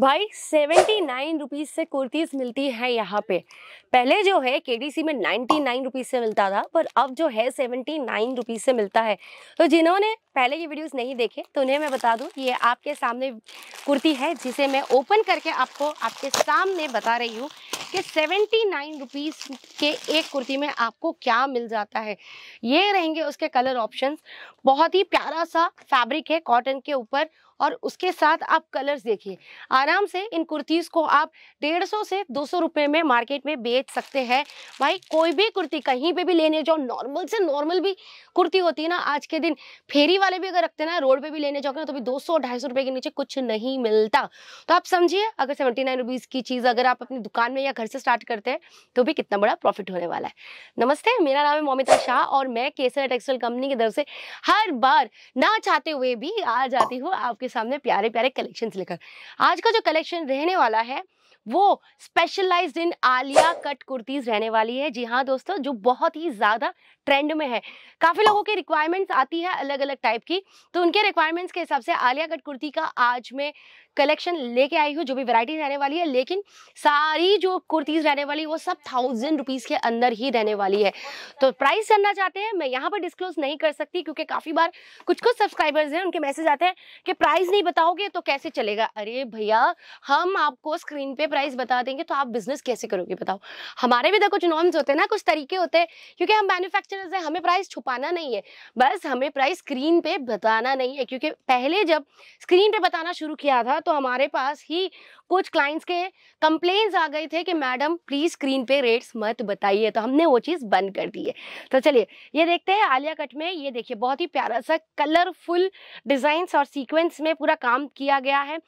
भाई seventy nine rupees से कुर्तीज़ मिलती हैं यहाँ पे पहले जो है के में नाइन्टी नाइन रुपीज़ से मिलता था पर अब जो है सेवेंटी नाइन रुपीज़ से मिलता है तो जिन्होंने पहले ये वीडियोस नहीं देखे तो उन्हें मैं बता दूँ ये आपके सामने कुर्ती है जिसे मैं ओपन करके आपको आपके सामने बता रही हूँ कि सेवेंटी नाइन रुपीज़ के एक कुर्ती में आपको क्या मिल जाता है ये रहेंगे उसके कलर ऑप्शन बहुत ही प्यारा सा फैब्रिक है कॉटन के ऊपर और उसके साथ आप कलर्स देखिए आराम से इन कुर्तीज़ को आप डेढ़ सौ से दो सौ रुपए में मार्केट में बेच सकते हैं भाई कोई भी कुर्ती कहीं पे भी लेने जाओ नॉर्मल से नॉर्मल भी कुर्ती होती है ना आज के दिन फेरी वाले भी अगर रखते ना रोड पे भी लेने जाओगे ना तो भी दो सौ ढाई सौ रुपए के नीचे कुछ नहीं मिलता तो आप समझिए अगर सेवेंटी नाइन रुपीज़ की चीज़ अगर आप अपनी दुकान में या घर से स्टार्ट करते हैं तो भी कितना बड़ा प्रॉफिट होने वाला है नमस्ते मेरा नाम है मोमिता शाह और मैं केसर टेक्सटाइल कंपनी की तरफ से हर बार ना चाहते हुए भी आ जाती हूँ आपके सामने प्यारे प्यारे कलेक्शन लेकर आज का जो कलेक्शन रहने वाला है वो specialised in Alia cut kurtis रहने वाली है जी हाँ दोस्तों जो बहुत ही ज़्यादा ट्रेंड में है काफ़ी लोगों के रिक्वायरमेंट्स आती है अलग अलग टाइप की तो उनके रिक्वायरमेंट्स के हिसाब से आलिया कट कुर्ती का आज मैं कलेक्शन लेके आई हूँ जो भी वैरायटी रहने वाली है लेकिन सारी जो कुर्तीज़ रहने वाली है वो सब थाउजेंड रुपीज़ के अंदर ही रहने वाली है तो प्राइस जानना चाहते हैं मैं यहाँ पर डिस्क्लोज नहीं कर सकती क्योंकि काफ़ी बार कुछ कुछ सब्सक्राइबर्स हैं उनके मैसेज आते हैं कि प्राइस नहीं बताओगे तो कैसे चलेगा अरे भैया हम आपको स्क्रीन पे प्राइस बता देंगे तो आप बिजनेस कैसे करोगे बताओ हमारे भी तो कुछ नॉर्म्स होते हैं ना कुछ तरीके होते हैं क्योंकि हम मैन्युफैक्चर प्रोफेशनल्स है हमें प्राइस छुपाना नहीं है बस हमें प्राइस स्क्रीन पे बताना नहीं है क्योंकि पहले जब स्क्रीन पे बताना शुरू किया था तो हमारे पास ही कुछ क्लाइंट्स के कंप्लेन्स आ गए थे कि मैडम प्लीज़ स्क्रीन पे रेट्स मत बताइए तो हमने वो चीज़ बंद कर दी है तो चलिए ये देखते हैं आलिया कट में ये देखिए बहुत ही प्यारा सा कलरफुल डिज़ाइंस और सीक्वेंस में पूरा काम किया गया है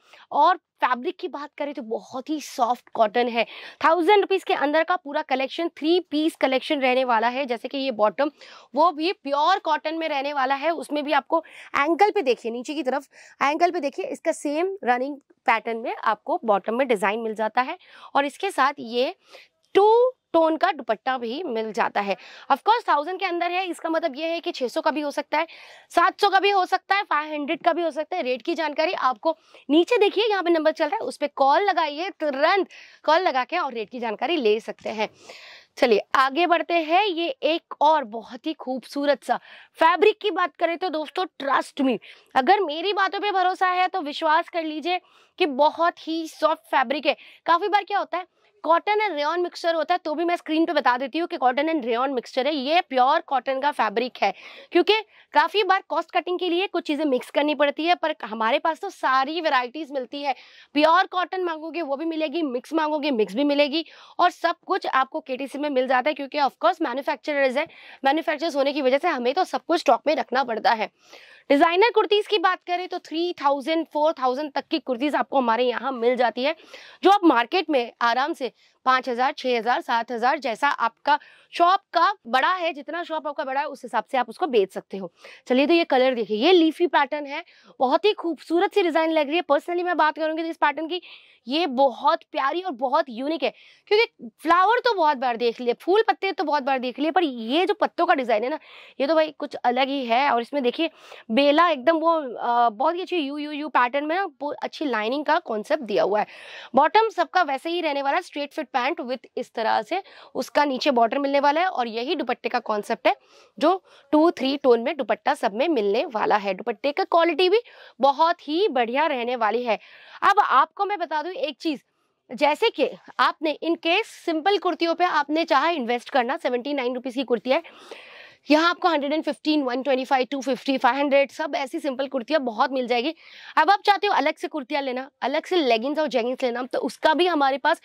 और फैब्रिक की बात करें तो बहुत ही सॉफ्ट कॉटन है थाउजेंड रुपीज़ के अंदर का पूरा कलेक्शन थ्री पीस कलेक्शन रहने वाला है जैसे कि ये बॉटम वो भी प्योर कॉटन में रहने वाला है उसमें भी आपको एंकल पे देखिए नीचे की तरफ एंकल पे देखिए इसका सेम रनिंग पैटर्न में आपको बॉटम में डिज़ाइन मिल जाता है और इसके साथ ये टू टोन का दुपट्टा भी मिल जाता है ऑफकोर्स थाउजेंड के अंदर है इसका मतलब यह है कि 600 का भी हो सकता है 700 का भी हो सकता है 500 का भी हो सकता है रेट की जानकारी आपको नीचे देखिए यहाँ पे नंबर चल रहा है उस पर कॉल लगाइए तुरंत कॉल लगा के और रेट की जानकारी ले सकते हैं चलिए आगे बढ़ते हैं ये एक और बहुत ही खूबसूरत सा फैब्रिक की बात करें तो दोस्तों ट्रस्ट मी अगर मेरी बातों पे भरोसा है तो विश्वास कर लीजिए कि बहुत ही सॉफ्ट फैब्रिक है काफी बार क्या होता है कॉटन एंड रेन मिक्सचर होता है तो भी मैं स्क्रीन पे बता देती हूँ कि कॉटन एंड रेन मिक्सचर है ये प्योर कॉटन का फैब्रिक है क्योंकि काफ़ी बार कॉस्ट कटिंग के लिए कुछ चीज़ें मिक्स करनी पड़ती है पर हमारे पास तो सारी वेराइटीज़ मिलती है प्योर कॉटन मांगोगे वो भी मिलेगी मिक्स मांगोगे मिक्स भी मिलेगी और सब कुछ आपको के में मिल जाता है क्योंकि ऑफकोर्स मैन्युफैक्चरर्स है मैन्युफैक्चरर्स होने की वजह से हमें तो सब कुछ स्टॉक में रखना पड़ता है डिजाइनर कुर्तीज की बात करें तो थ्री थाउजेंड फोर थाउजेंड तक की कुर्तीज आपको हमारे यहाँ मिल जाती है जो आप मार्केट में आराम से पाँच हज़ार छः हज़ार सात हज़ार जैसा आपका शॉप का बड़ा है जितना शॉप आपका बड़ा है उस हिसाब से आप उसको बेच सकते हो चलिए तो ये कलर देखिए ये लीफी पैटर्न है बहुत ही खूबसूरत सी डिज़ाइन लग रही है पर्सनली मैं बात करूंगी तो इस पैटर्न की ये बहुत प्यारी और बहुत यूनिक है क्योंकि फ्लावर तो बहुत बार देख लिए फूल पत्ते तो बहुत बार देख लिए पर ये जो पत्तों का डिज़ाइन है ना ये तो भाई कुछ अलग ही है और इसमें देखिए बेला एकदम वो बहुत ही अच्छी यू यू यू पैटर्न में ना अच्छी लाइनिंग का कॉन्सेप्ट दिया हुआ है बॉटम सबका वैसे ही रहने वाला स्ट्रेट फिट पैंट विथ इस तरह से उसका नीचे बॉर्डर मिलने वाला है और यही दुपट्टे का कॉन्सेप्ट है जो टू थ्री टोन में दुपट्टा सब में मिलने वाला है दुपट्टे का क्वालिटी भी बहुत ही बढ़िया रहने वाली है अब आपको मैं बता दू एक चीज़ जैसे कि आपने इन केस सिंपल कुर्तियों पे आपने चाहा इन्वेस्ट करना सेवेंटी नाइन रुपीज़ की कुर्ती है यहाँ आपको hundred and fifteen one twenty five two fifty five hundred सब ऐसी सिंपल कुर्तियाँ बहुत मिल जाएगी अब आप चाहते हो अलग से कुर्तियाँ लेना अलग से लेगिंग्स और जैगिंग्स लेना तो उसका भी हमारे पास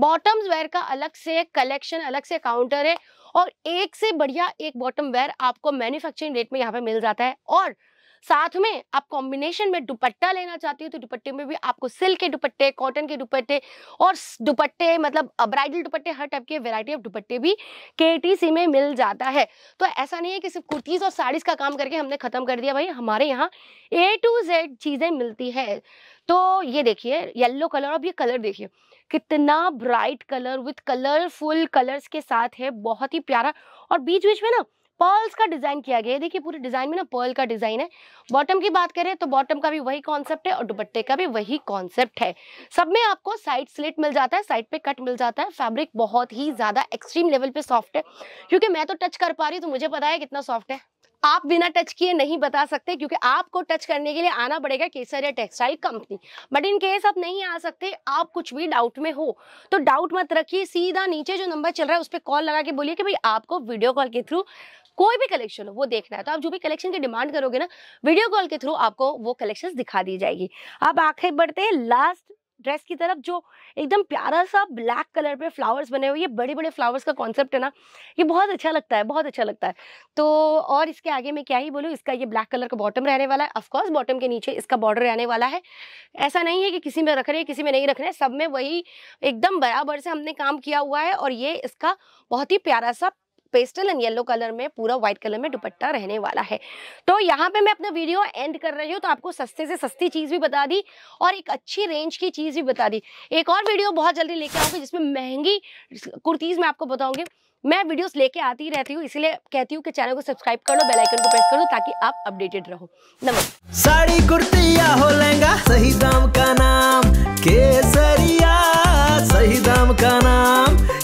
बॉटम्स वेयर का अलग से कलेक्शन अलग से काउंटर है और एक से बढ़िया एक बॉटम वेयर आपको मैन्युफैक्चरिंग रेट में यहाँ पे मिल जाता है और साथ में आप कॉम्बिनेशन में दुपट्टा लेना चाहती हो तो दुपट्टे में भी आपको सिल्क के दुपट्टे कॉटन के दुपट्टे और दुपट्टे मतलब ब्राइडल दुपट्टे हर टाइप के वेराइटी ऑफ दुपट्टे भी के में मिल जाता है तो ऐसा नहीं है कि सिर्फ कुर्तीज़ और साड़ीज़ का काम करके हमने ख़त्म कर दिया भाई हमारे यहाँ ए टू जेड चीज़ें मिलती है तो ये देखिए येल्लो कलर अब ये कलर देखिए कितना bright colour with colourful colours के साथ है बहुत ही प्यारा और बीच बीच में ना पर्ल्स का डिजाइन किया गया है देखिए पूरे डिजाइन में ना पर्ल का डिजाइन है बॉटम की बात करें तो बॉटम का भी वही कॉन्सेप्ट है और दुपट्टे का भी वही कॉन्सेप्ट है सब में आपको साइड स्लिट मिल जाता है साइड पे कट मिल जाता है फैब्रिक बहुत ही ज्यादा एक्सट्रीम लेवल पे सॉफ्ट है क्योंकि मैं तो टच कर पा रही हूँ तो मुझे पता है कितना सॉफ्ट है आप बिना टच किए नहीं बता सकते क्योंकि आपको टच करने के लिए आना पड़ेगा Kesariya textile company but in case आप नहीं आ सकते आप कुछ भी डाउट में हो तो डाउट मत रखिए सीधा नीचे जो नंबर चल रहा है उस पर कॉल लगा के बोलिए कि भाई आपको वीडियो कॉल के थ्रू कोई भी कलेक्शन हो वो देखना है तो आप जो भी कलेक्शन की डिमांड करोगे ना वीडियो कॉल के थ्रू आपको वो कलेक्शन दिखा दी जाएगी अब आखिर बढ़ते हैं लास्ट ड्रेस की तरफ जो एकदम प्यारा सा ब्लैक कलर पे फ्लावर्स बने हुए ये बड़े बड़े फ्लावर्स का कॉन्सेप्ट है ना ये बहुत अच्छा लगता है बहुत अच्छा लगता है तो और इसके आगे मैं क्या ही बोलूँ इसका ये ब्लैक कलर का बॉटम रहने वाला है ऑफकोर्स बॉटम के नीचे इसका बॉर्डर रहने वाला है ऐसा नहीं है कि किसी में रख रहे हैं किसी में नहीं रख रहे हैं सब में वही एकदम बराबर से हमने काम किया हुआ है और ये इसका बहुत ही प्यारा सा पेस्टल एंड येलो कलर में पूरा व्हाइट कलर में दुपट्टा रहने वाला है तो यहाँ पे मैं अपना वीडियो एंड कर रही हूँ तो आपको सस्ते से सस्ती चीज़ भी बता दी और एक अच्छी रेंज की चीज़ भी बता दी एक और वीडियो बहुत जल्दी लेके आऊंगी जिसमें महंगी कुर्तीज़ में आपको बताऊंगी मैं वीडियोस लेके आती ही रहती हूँ इसलिए कहती हूँ कि चैनल को सब्सक्राइब कर लो बेल आइकन को प्रेस कर लो ताकि आप अपडेटेड रहो नमस्ते साड़ी कुर्तिया हो लहंगा सही दाम का नाम केसरिया सही दाम का नाम